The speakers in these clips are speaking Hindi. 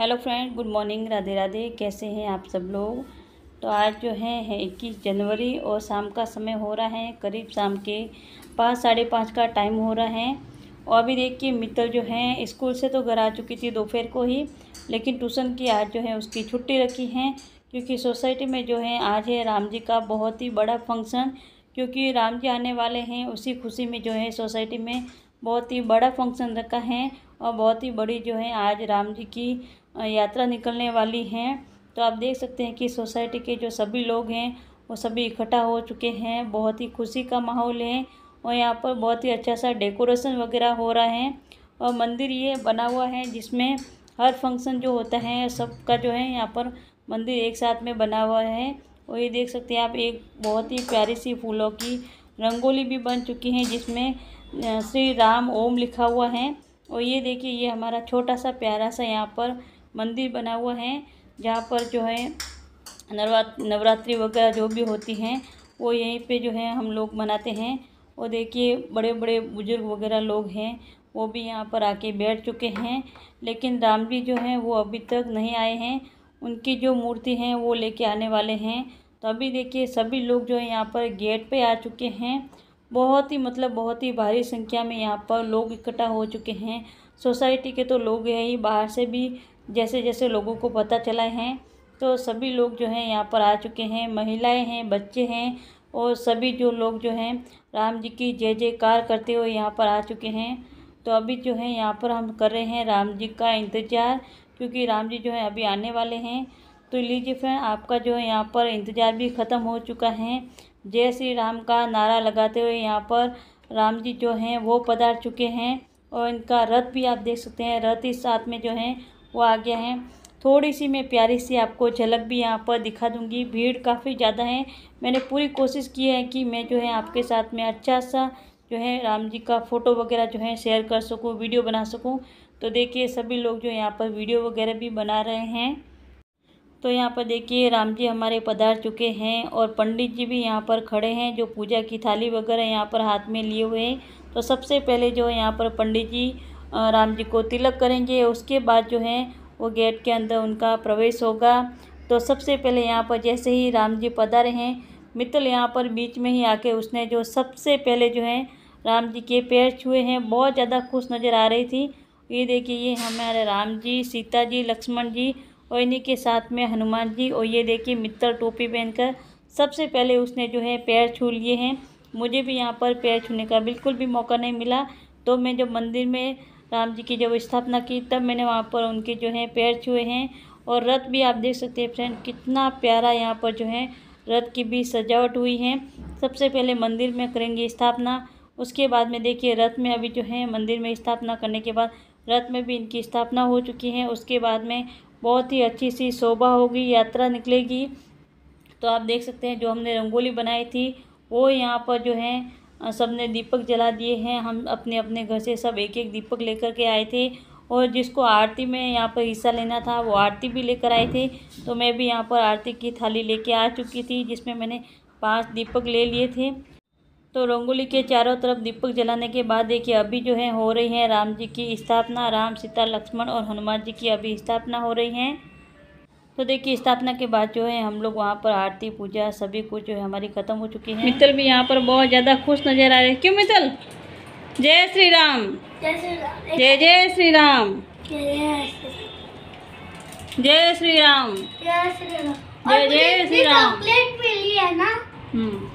Hello friend good morning Radhe Radhe कैसे हैं आप सब लोग तो आज जो है है इक्कीस जनवरी और शाम का समय हो रहा है करीब शाम के पाँच साढ़े पाँच का टाइम हो रहा है और अभी देखिए मित्तल जो है स्कूल से तो घर आ चुकी थी दोपहर को ही लेकिन ट्यूशन की आज जो है उसकी छुट्टी रखी है क्योंकि सोसाइटी में जो है आज है राम जी का बहुत ही बड़ा फंक्शन क्योंकि राम जी आने वाले हैं उसी खुशी में जो है सोसाइटी में बहुत ही बड़ा फंक्शन रखा है और बहुत ही बड़ी जो है आज राम जी की यात्रा निकलने वाली हैं तो आप देख सकते हैं कि सोसाइटी के जो सभी लोग हैं वो सभी इकट्ठा हो चुके हैं बहुत ही खुशी का माहौल है और यहाँ पर बहुत ही अच्छा सा डेकोरेशन वगैरह हो रहा है और मंदिर ये बना हुआ है जिसमें हर फंक्शन जो होता है सबका जो है यहाँ पर मंदिर एक साथ में बना हुआ है और ये देख सकते हैं आप एक बहुत ही प्यारी सी फूलों की रंगोली भी बन चुकी है जिसमें श्री राम ओम लिखा हुआ है और ये देखिए ये हमारा छोटा सा प्यारा सा यहाँ पर मंदिर बना हुआ है जहाँ पर जो है नवरात्रि वगैरह जो भी होती हैं वो यहीं पे जो है हम लोग मनाते हैं और देखिए बड़े बड़े बुज़ुर्ग वगैरह लोग हैं वो भी यहाँ पर आके बैठ चुके हैं लेकिन राम जी जो हैं वो अभी तक नहीं आए हैं उनकी जो मूर्ति हैं वो लेके आने वाले हैं तो अभी देखिए सभी लोग जो है यहाँ पर गेट पे आ चुके हैं बहुत ही मतलब बहुत ही भारी संख्या में यहाँ पर लोग इकट्ठा हो चुके हैं सोसाइटी के तो लोग हैं ही बाहर से भी जैसे जैसे लोगों को पता चला है तो सभी लोग जो हैं यहाँ पर आ चुके हैं महिलाएं हैं बच्चे हैं और सभी जो लोग जो हैं राम जी की जय जयकार करते हुए यहाँ पर आ चुके हैं तो अभी जो है यहाँ पर हम कर रहे हैं राम जी का इंतज़ार क्योंकि राम जी जो है अभी आने वाले हैं तो लीजिए फ्रेंड आपका जो है यहाँ पर इंतज़ार भी ख़त्म हो चुका है जय श्री राम का नारा लगाते हुए यहाँ पर राम जी जो हैं वो पधार चुके हैं और इनका रथ भी आप देख सकते हैं रथ इस साथ में जो है वो आ गया है थोड़ी सी मैं प्यारी सी आपको झलक भी यहाँ पर दिखा दूँगी भीड़ काफ़ी ज़्यादा है मैंने पूरी कोशिश की है कि मैं जो है आपके साथ में अच्छा सा जो है राम जी का फ़ोटो वगैरह जो है शेयर कर सकूँ वीडियो बना सकूँ तो देखिए सभी लोग जो यहाँ पर वीडियो वगैरह भी बना रहे हैं तो यहाँ पर देखिए राम जी हमारे पधार चुके हैं और पंडित जी भी यहाँ पर खड़े हैं जो पूजा की थाली वगैरह यहाँ पर हाथ में लिए हुए हैं तो सबसे पहले जो है यहाँ पर पंडित जी राम जी को तिलक करेंगे उसके बाद जो है वो गेट के अंदर उनका प्रवेश होगा तो सबसे पहले यहाँ पर जैसे ही राम जी पधारे हैं मित्तल यहाँ पर बीच में ही आके उसने जो सबसे पहले जो है राम जी के पैर छुए हैं बहुत ज़्यादा खुश नज़र आ रही थी ये देखिए ये हमारे राम जी सीता जी लक्ष्मण जी और इन्हीं के साथ में हनुमान जी और ये देखिए मित्तल टोपी पहनकर सबसे पहले उसने जो है पैर छू लिए हैं मुझे भी यहाँ पर पैर छूने का बिल्कुल भी मौका नहीं मिला तो मैं जब मंदिर में राम जी की जब स्थापना की तब मैंने वहाँ पर उनके जो है पैर छुए हैं और रथ भी आप देख सकते हैं फ्रेंड कितना प्यारा यहाँ पर जो है रथ की भी सजावट हुई है सबसे पहले मंदिर में करेंगे स्थापना उसके बाद में देखिए रथ में अभी जो है मंदिर में स्थापना करने के बाद रथ में भी इनकी स्थापना हो चुकी है उसके बाद में बहुत ही अच्छी सी शोभा होगी यात्रा निकलेगी तो आप देख सकते हैं जो हमने रंगोली बनाई थी वो यहाँ पर जो है सब ने दीपक जला दिए हैं हम अपने अपने घर से सब एक एक दीपक लेकर के आए थे और जिसको आरती में यहाँ पर हिस्सा लेना था वो आरती भी लेकर आए थे तो मैं भी यहाँ पर आरती की थाली लेके आ चुकी थी जिसमें मैंने पांच दीपक ले लिए थे तो रंगोली के चारों तरफ दीपक जलाने के बाद देखिए अभी जो है हो रही है राम जी की स्थापना राम सीता लक्ष्मण और हनुमान जी की अभी स्थापना हो रही हैं तो देखिए स्थापना के बाद जो है हम लोग वहाँ पर आरती पूजा सभी कुछ जो है हमारी ख़त्म हो चुकी है मित्तल भी यहाँ पर बहुत ज़्यादा खुश नज़र आ रहे हैं क्यों मित्तल जय श्री राम जय जय श्री राम जय श्री राम जय जय श्री राम हम्म।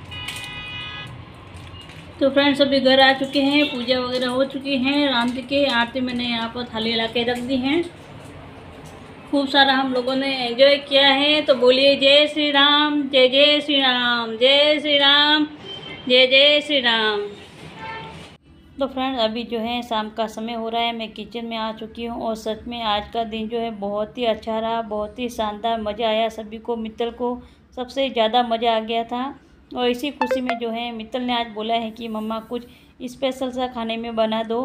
तो फ्रेंड्स सभी घर आ चुके हैं पूजा वगैरह हो चुकी है राम जी के आरती मैंने यहाँ पर थाली ला के रख दी है खूब सारा हम लोगों ने एंजॉय किया है तो बोलिए जय श्री राम जय जय श्री राम जय श्री राम जय जय श्री राम तो फ्रेंड अभी जो है शाम का समय हो रहा है मैं किचन में आ चुकी हूँ और सच में आज का दिन जो है बहुत ही अच्छा रहा बहुत ही शानदार मज़ा आया सभी को मित्तल को सबसे ज़्यादा मज़ा आ गया था और इसी खुशी में जो है मित्तल ने आज बोला है कि मम्मा कुछ स्पेशल सा खाने में बना दो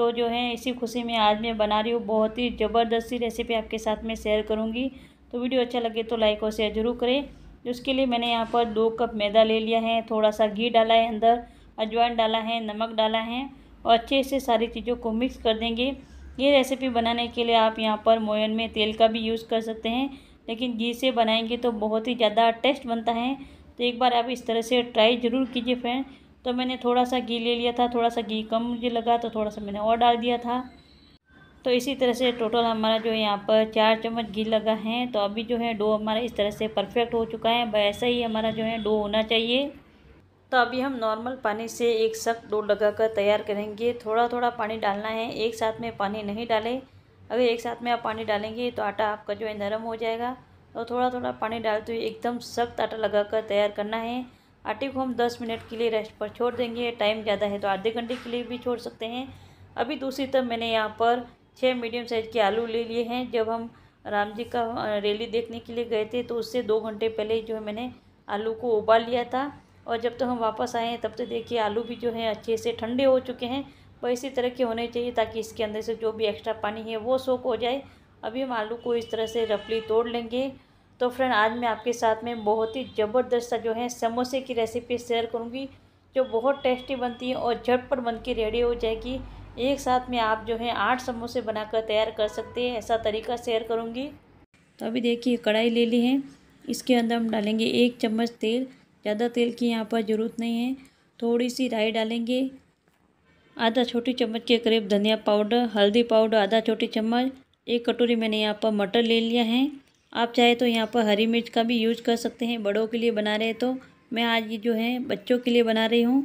तो जो है इसी खुशी में आज मैं बना रही हूँ बहुत ही ज़बरदस्ती रेसिपी आपके साथ में शेयर करूँगी तो वीडियो अच्छा लगे तो लाइक और शेयर ज़रूर करें उसके लिए मैंने यहाँ पर दो कप मैदा ले लिया है थोड़ा सा घी डाला है अंदर अजवाइन डाला है नमक डाला है और अच्छे से सारी चीज़ों को मिक्स कर देंगे ये रेसिपी बनाने के लिए आप यहाँ पर मोयन में तेल का भी यूज़ कर सकते हैं लेकिन घी से बनाएंगे तो बहुत ही ज़्यादा टेस्ट बनता है तो एक बार आप इस तरह से ट्राई ज़रूर कीजिए फ्रेंड तो मैंने थोड़ा सा घी ले लिया था थोड़ा सा घी कम मुझे लगा तो थोड़ा सा मैंने और डाल दिया था तो इसी तरह से टोटल हमारा जो है यहाँ पर चार चम्मच घी लगा है तो अभी जो है डो हमारा इस तरह से परफेक्ट हो चुका है वैसा ही हमारा जो है डो होना चाहिए तो अभी हम नॉर्मल पानी से एक सख्त डो लगा कर तैयार करेंगे थोड़ा थोड़ा पानी डालना है एक साथ में पानी नहीं डालें अगर एक साथ में आप पानी डालेंगे तो आटा आपका जो है नरम हो जाएगा और तो थोड़ा थोड़ा पानी डालते हुए एकदम सख्त आटा कर तैयार करना है आटे को हम दस मिनट के लिए रेस्ट पर छोड़ देंगे टाइम ज़्यादा है तो आधे घंटे के लिए भी छोड़ सकते हैं अभी दूसरी तरफ मैंने यहाँ पर छः मीडियम साइज़ के आलू ले लिए हैं जब हम राम जी का रैली देखने के लिए गए थे तो उससे दो घंटे पहले जो है मैंने आलू को उबाल लिया था और जब तक तो हम वापस आए तब तक तो देखिए आलू भी जो है अच्छे से ठंडे हो चुके हैं वह इसी तरह के होने चाहिए ताकि इसके अंदर से जो भी एक्स्ट्रा पानी है वो सोख हो जाए अभी हम आलू को इस तरह से रफली तोड़ लेंगे तो फ्रेंड आज मैं आपके साथ में बहुत ही ज़बरदस्त जो है समोसे की रेसिपी शेयर करूँगी जो बहुत टेस्टी बनती है और झटपट बन के रेडी हो जाएगी एक साथ में आप जो है आठ समोसे बनाकर तैयार कर सकते हैं ऐसा तरीका शेयर करूँगी तो अभी देखिए कढ़ाई ले ली है इसके अंदर हम डालेंगे एक चम्मच तेल ज़्यादा तेल की यहाँ पर ज़रूरत नहीं है थोड़ी सी राई डालेंगे आधा छोटी चम्मच के करीब धनिया पाउडर हल्दी पाउडर आधा छोटी चम्मच एक कटोरी मैंने यहाँ पर मटर ले लिया है आप चाहे तो यहाँ पर हरी मिर्च का भी यूज कर सकते हैं बड़ों के लिए बना रहे तो मैं आज ये जो है बच्चों के लिए बना रही हूँ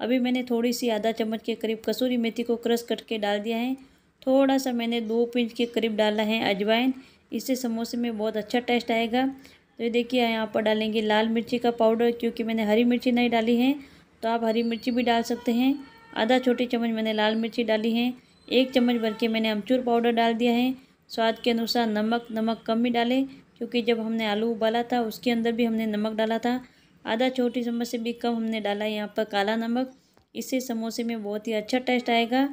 अभी मैंने थोड़ी सी आधा चम्मच के करीब कसूरी मेथी को क्रश करके डाल दिया है थोड़ा सा मैंने दो पिंच के करीब डाला है अजवाइन इससे समोसे में बहुत अच्छा टेस्ट आएगा तो ये देखिए यहाँ पर डालेंगे लाल मिर्ची का पाउडर क्योंकि मैंने हरी मिर्ची नहीं डाली है तो आप हरी मिर्ची भी डाल सकते हैं आधा छोटी चम्मच मैंने लाल मिर्ची डाली है एक चम्मच भर के मैंने अमचूर पाउडर डाल दिया है स्वाद के अनुसार नमक नमक कम ही डालें क्योंकि जब हमने आलू उबाला था उसके अंदर भी हमने नमक डाला था आधा छोटी चम्मच से भी कम हमने डाला यहाँ पर काला नमक इससे समोसे में बहुत ही अच्छा टेस्ट आएगा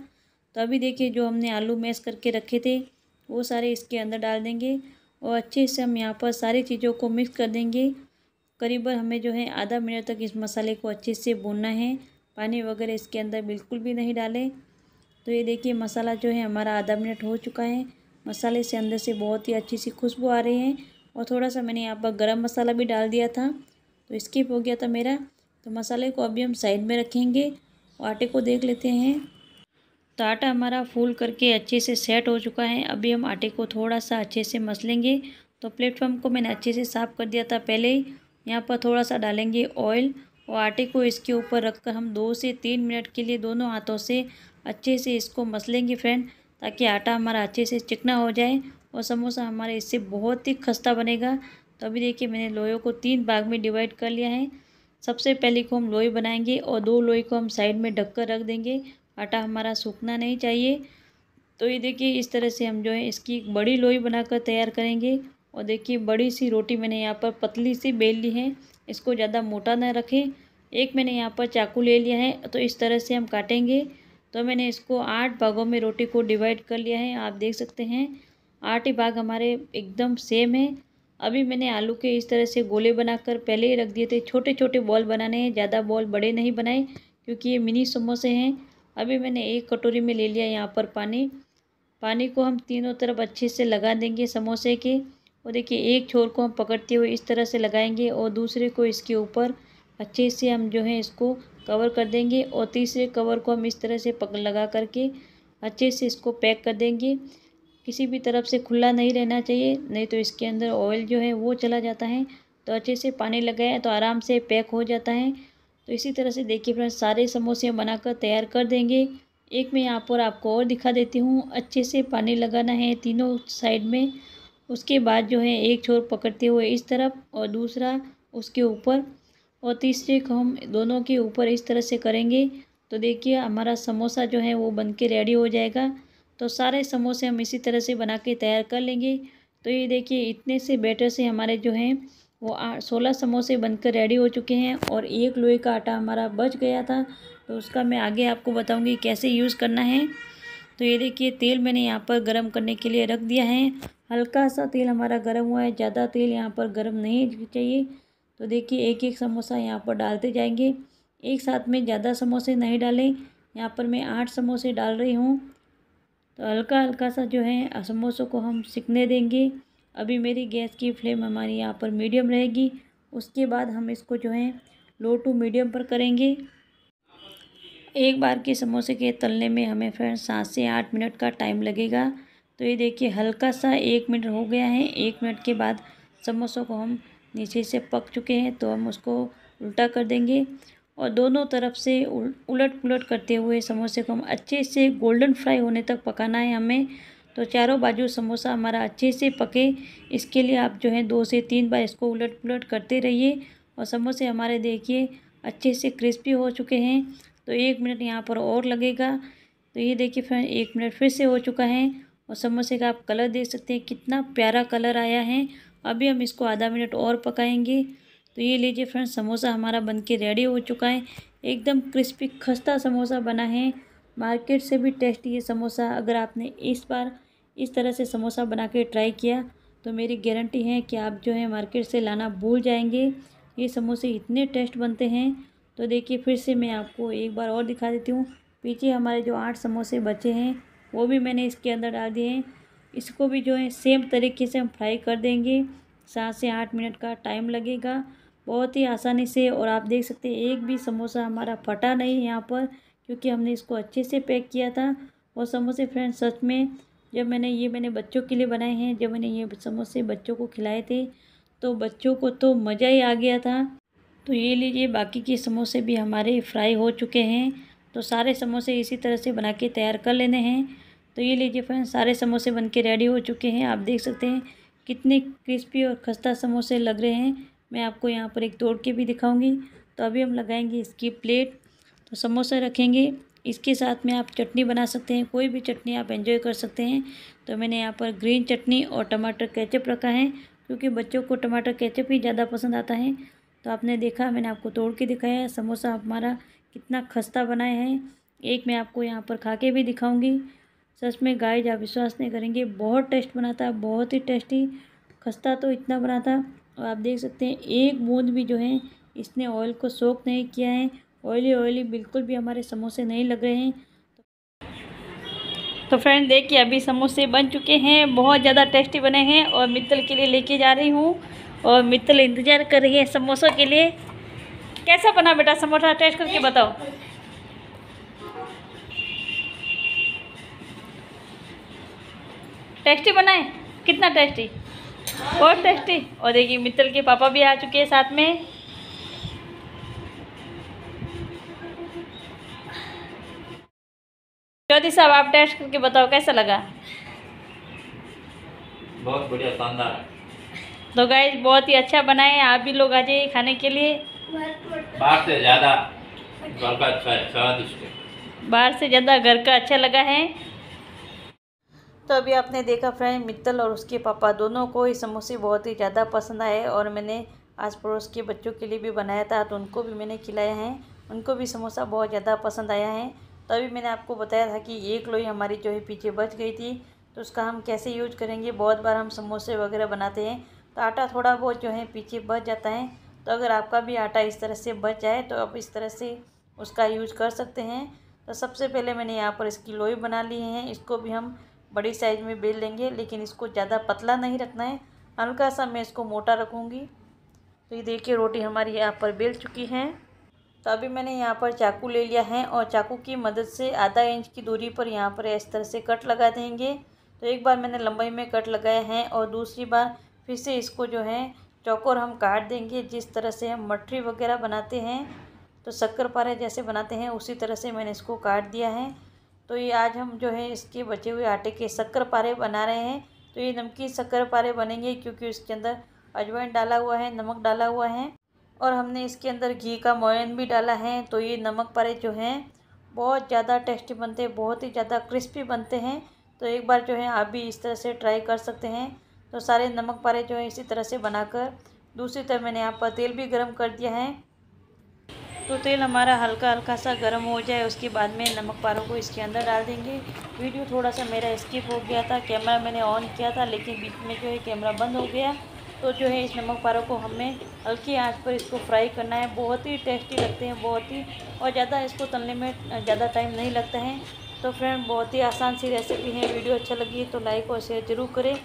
तो अभी देखिए जो हमने आलू मैश करके रखे थे वो सारे इसके अंदर डाल देंगे और अच्छे से हम यहाँ पर सारी चीज़ों को मिक्स कर देंगे करीबन हमें जो है आधा मिनट तक इस मसाले को अच्छे से भूनना है पानी वगैरह इसके अंदर बिल्कुल भी नहीं डालें तो ये देखिए मसाला जो है हमारा आधा मिनट हो चुका है मसाले से अंदर से बहुत ही अच्छी सी खुशबू आ रही है और थोड़ा सा मैंने यहाँ पर गरम मसाला भी डाल दिया था तो स्किप हो गया था मेरा तो मसाले को अभी हम साइड में रखेंगे और आटे को देख लेते हैं तो आटा हमारा फूल करके अच्छे से सेट हो चुका है अभी हम आटे को थोड़ा सा अच्छे से मस लेंगे तो प्लेटफॉर्म को मैंने अच्छे से साफ़ कर दिया था पहले ही यहाँ पर थोड़ा सा डालेंगे ऑयल और आटे को इसके ऊपर रखकर हम दो से तीन मिनट के लिए दोनों हाथों से अच्छे से इसको मस लेंगे फ्रेंड ताकि आटा हमारा अच्छे से चिकना हो जाए और समोसा हमारे इससे बहुत ही खस्ता बनेगा तो अभी देखिए मैंने लोहे को तीन भाग में डिवाइड कर लिया है सबसे पहले को हम लोई बनाएंगे और दो लोई को हम साइड में ढक कर रख देंगे आटा हमारा सूखना नहीं चाहिए तो ये देखिए इस तरह से हम जो है इसकी बड़ी लोई बनाकर तैयार करेंगे और देखिए बड़ी सी रोटी मैंने यहाँ पर पतली सी बेल ली है इसको ज़्यादा मोटा ना रखें एक मैंने यहाँ पर चाकू ले लिया है तो इस तरह से हम काटेंगे तो मैंने इसको आठ भागों में रोटी को डिवाइड कर लिया है आप देख सकते हैं आठ ही भाग हमारे एकदम सेम है अभी मैंने आलू के इस तरह से गोले बनाकर पहले ही रख दिए थे छोटे छोटे बॉल बनाने हैं ज़्यादा बॉल बड़े नहीं बनाए क्योंकि ये मिनी समोसे हैं अभी मैंने एक कटोरी में ले लिया यहाँ पर पानी पानी को हम तीनों तरफ अच्छे से लगा देंगे समोसे के और देखिए एक छोर को हम पकड़ते हुए इस तरह से लगाएंगे और दूसरे को इसके ऊपर अच्छे से हम जो है इसको कवर कर देंगे और तीसरे कवर को हम इस तरह से पक लगा करके अच्छे से इसको पैक कर देंगे किसी भी तरफ से खुला नहीं रहना चाहिए नहीं तो इसके अंदर ऑयल जो है वो चला जाता है तो अच्छे से पानी लगाए तो आराम से पैक हो जाता है तो इसी तरह से देखिए फ्रेंड्स सारे समोसे बनाकर तैयार कर देंगे एक मैं यहाँ पर आपको और दिखा देती हूँ अच्छे से पानी लगाना है तीनों साइड में उसके बाद जो है एक छोर पकड़ते हुए इस तरफ और दूसरा उसके ऊपर और तीसरे को हम दोनों के ऊपर इस तरह से करेंगे तो देखिए हमारा समोसा जो है वो बन के रेडी हो जाएगा तो सारे समोसे हम इसी तरह से बना के तैयार कर लेंगे तो ये देखिए इतने से बैटर से हमारे जो हैं वो सोलह समोसे बनकर रेडी हो चुके हैं और एक लोहे का आटा हमारा बच गया था तो उसका मैं आगे आपको बताऊंगी कैसे यूज़ करना है तो ये देखिए तेल मैंने यहाँ पर गरम करने के लिए रख दिया है हल्का सा तेल हमारा गरम हुआ है ज़्यादा तेल यहाँ पर गरम नहीं चाहिए तो देखिए एक एक समोसा यहाँ पर डालते जाएंगे एक साथ में ज़्यादा समोसे नहीं डालें यहाँ पर मैं आठ समोसे डाल रही हूँ तो हल्का हल्का सा जो है समोसों को हम सिकने देंगे अभी मेरी गैस की फ्लेम हमारी यहाँ पर मीडियम रहेगी उसके बाद हम इसको जो है लो टू मीडियम पर करेंगे एक बार के समोसे के तलने में हमें फ्रेंड्स सात से आठ मिनट का टाइम लगेगा तो ये देखिए हल्का सा एक मिनट हो गया है एक मिनट के बाद समोसों को हम नीचे से पक चुके हैं तो हम उसको उल्टा कर देंगे और दोनों तरफ से उलट पुलट करते हुए समोसे को हम अच्छे से गोल्डन फ्राई होने तक पकाना है हमें तो चारों बाजू समोसा हमारा अच्छे से पके इसके लिए आप जो है दो से तीन बार इसको उलट पुलट करते रहिए और समोसे हमारे देखिए अच्छे से क्रिस्पी हो चुके हैं तो एक मिनट यहाँ पर और लगेगा तो ये देखिए फिर एक मिनट फिर से हो चुका है और समोसे का आप कलर देख सकते हैं कितना प्यारा कलर आया है अभी हम इसको आधा मिनट और पकाएंगे तो ये लीजिए फ्रेंड्स समोसा हमारा बन के रेडी हो चुका है एकदम क्रिस्पी खस्ता समोसा बना है मार्केट से भी टेस्टी ये समोसा अगर आपने इस बार इस तरह से समोसा बना के ट्राई किया तो मेरी गारंटी है कि आप जो है मार्केट से लाना भूल जाएंगे ये समोसे इतने टेस्ट बनते हैं तो देखिए फिर से मैं आपको एक बार और दिखा देती हूँ पीछे हमारे जो आठ समोसे बचे हैं वो भी मैंने इसके अंदर डाल दिए हैं इसको भी जो है सेम तरीके से हम फ्राई कर देंगे सात से आठ मिनट का टाइम लगेगा बहुत ही आसानी से और आप देख सकते हैं एक भी समोसा हमारा फटा नहीं यहाँ पर क्योंकि हमने इसको अच्छे से पैक किया था और समोसे फ्रेंड्स सच में जब मैंने ये मैंने बच्चों के लिए बनाए हैं जब मैंने ये समोसे बच्चों को खिलाए थे तो बच्चों को तो मज़ा ही आ गया था तो ये लीजिए बाकी के समोसे भी हमारे फ्राई हो चुके हैं तो सारे समोसे इसी तरह से बना के तैयार कर लेने हैं तो ये लीजिए फ्रेंड्स सारे समोसे बनके रेडी हो चुके हैं आप देख सकते हैं कितने क्रिस्पी और खस्ता समोसे लग रहे हैं मैं आपको यहाँ पर एक तोड़ के भी दिखाऊंगी तो अभी हम लगाएंगे इसकी प्लेट तो समोसा रखेंगे इसके साथ में आप चटनी बना सकते हैं कोई भी चटनी आप एंजॉय कर सकते हैं तो मैंने यहाँ पर ग्रीन चटनी और टमाटर केचप रखा है क्योंकि बच्चों को टमाटर केचप ही ज़्यादा पसंद आता है तो आपने देखा मैंने आपको तोड़ के दिखाया समोसा हमारा कितना खस्ता बनाया है एक मैं आपको यहाँ पर खा के भी दिखाऊँगी सच में गाइज आप विश्वास नहीं करेंगे बहुत टेस्ट बना था बहुत ही टेस्टी खस्ता तो इतना बना था और आप देख सकते हैं एक बूंद भी जो है इसने ऑयल को सोख नहीं किया है ऑयली ऑयली बिल्कुल भी हमारे समोसे नहीं लग रहे हैं तो फ्रेंड देखिए अभी समोसे बन चुके हैं बहुत ज़्यादा टेस्टी बने हैं और मित्तल के लिए लेके जा रही हूँ और मित्तल इंतज़ार कर रही है समोसों के लिए कैसा बना बेटा समोसा टेस्ट करके बताओ टेस्टी बनाए कितना टेस्टी बहुत टेस्टी और देखिए मित्तल के पापा भी आ चुके हैं साथ में ज्योति साहब आप टेस्ट करके बताओ कैसा लगा बहुत बढ़िया शानदार तो गाय बहुत ही अच्छा बनाए आप भी लोग आ जाइए खाने के लिए बाहर से ज़्यादा घर का अच्छा स्वादिष्ट बाहर से ज़्यादा घर का अच्छा लगा है तो अभी आपने देखा फ्रेंड मित्तल और उसके पापा दोनों को ये समोसे बहुत ही ज़्यादा पसंद आए और मैंने आस पड़ोस के बच्चों के लिए भी बनाया था तो उनको भी मैंने खिलाया है उनको भी समोसा बहुत ज़्यादा पसंद आया है तो अभी मैंने आपको बताया था कि एक लोई हमारी जो है पीछे बच गई थी तो उसका हम कैसे यूज करेंगे बहुत बार हम समोसे वगैरह बनाते हैं तो आटा थोड़ा बहुत जो है पीछे बच जाता है तो अगर आपका भी आटा इस तरह से बच जाए तो आप इस तरह से उसका यूज कर सकते हैं तो सबसे पहले मैंने यहाँ पर इसकी लोई बना ली है इसको भी हम बड़ी साइज़ में बेल लेंगे लेकिन इसको ज़्यादा पतला नहीं रखना है हल्का सा मैं इसको मोटा रखूँगी तो ये देखिए रोटी हमारी यहाँ पर बेल चुकी है तो अभी मैंने यहाँ पर चाकू ले लिया है और चाकू की मदद से आधा इंच की दूरी पर यहाँ पर इस तरह से कट लगा देंगे तो एक बार मैंने लंबाई में कट लगाया है और दूसरी बार फिर से इसको जो है चौकोर हम काट देंगे जिस तरह से हम मठरी वगैरह बनाते हैं तो शक्कर पारे जैसे बनाते हैं उसी तरह से मैंने इसको काट दिया है तो ये आज हम जो है इसके बचे हुए आटे के शक्कर पारे बना रहे हैं तो ये नमकीन शक्कर पारे बनेंगे क्योंकि इसके अंदर अजवाइन डाला हुआ है नमक डाला हुआ है और हमने इसके अंदर घी का मोयन भी डाला है तो ये नमक पारे जो हैं बहुत ज़्यादा टेस्टी बनते हैं बहुत ही ज़्यादा क्रिस्पी बनते हैं तो एक बार जो है आप भी इस तरह से ट्राई कर सकते हैं तो सारे नमक पारे जो है इसी तरह से बनाकर दूसरी तरफ मैंने यहाँ पर तेल भी गर्म कर दिया है तो तेल हमारा हल्का हल्का सा गर्म हो जाए उसके बाद में नमक पारों को इसके अंदर डाल देंगे वीडियो थोड़ा सा मेरा स्किप हो गया था कैमरा मैंने ऑन किया था लेकिन बीच में जो है कैमरा बंद हो गया तो जो है इस नमक पारों को हमें हल्की आंच पर इसको फ्राई करना है बहुत ही टेस्टी लगते हैं बहुत ही और ज़्यादा इसको तलने में ज़्यादा टाइम नहीं लगता है तो फ्रेंड बहुत ही आसान सी रेसिपी है वीडियो अच्छा लगी तो लाइक और शेयर ज़रूर करें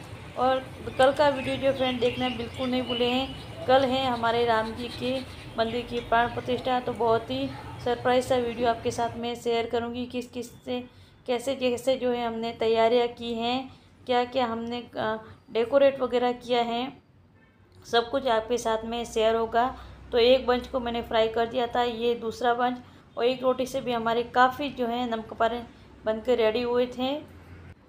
और कल का वीडियो जो फ्रेंड देखना बिल्कुल नहीं भूले हैं कल है हमारे राम जी के मंदिर की प्राण प्रतिष्ठा तो बहुत ही सरप्राइज सा वीडियो आपके साथ मैं शेयर करूँगी किस किस से कैसे कैसे जो है हमने तैयारियाँ की हैं क्या क्या हमने डेकोरेट वगैरह किया है सब कुछ आपके साथ में शेयर होगा तो एक बंच को मैंने फ्राई कर दिया था ये दूसरा बंच और एक रोटी से भी हमारे काफ़ी जो है नमकपारे बनकर रेडी हुए थे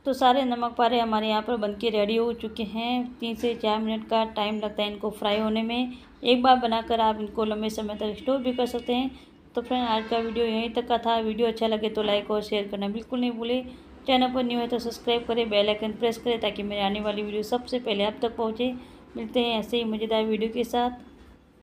तो सारे नमक पारे हमारे यहाँ पर बनके रेडी हो चुके हैं तीन से चार मिनट का टाइम लगता है इनको फ्राई होने में एक बार बनाकर आप इनको लंबे समय तक स्टोर भी कर सकते हैं तो फ्रेंड आज का वीडियो यहीं तक का था वीडियो अच्छा लगे तो लाइक और शेयर करना बिल्कुल नहीं भूलें चैनल पर न्यू है तो सब्सक्राइब करें बेल आइकन प्रेस करें ताकि मेरी आने वाली वीडियो सबसे पहले आप तक पहुँचे मिलते हैं ऐसे ही मज़ेदार वीडियो के साथ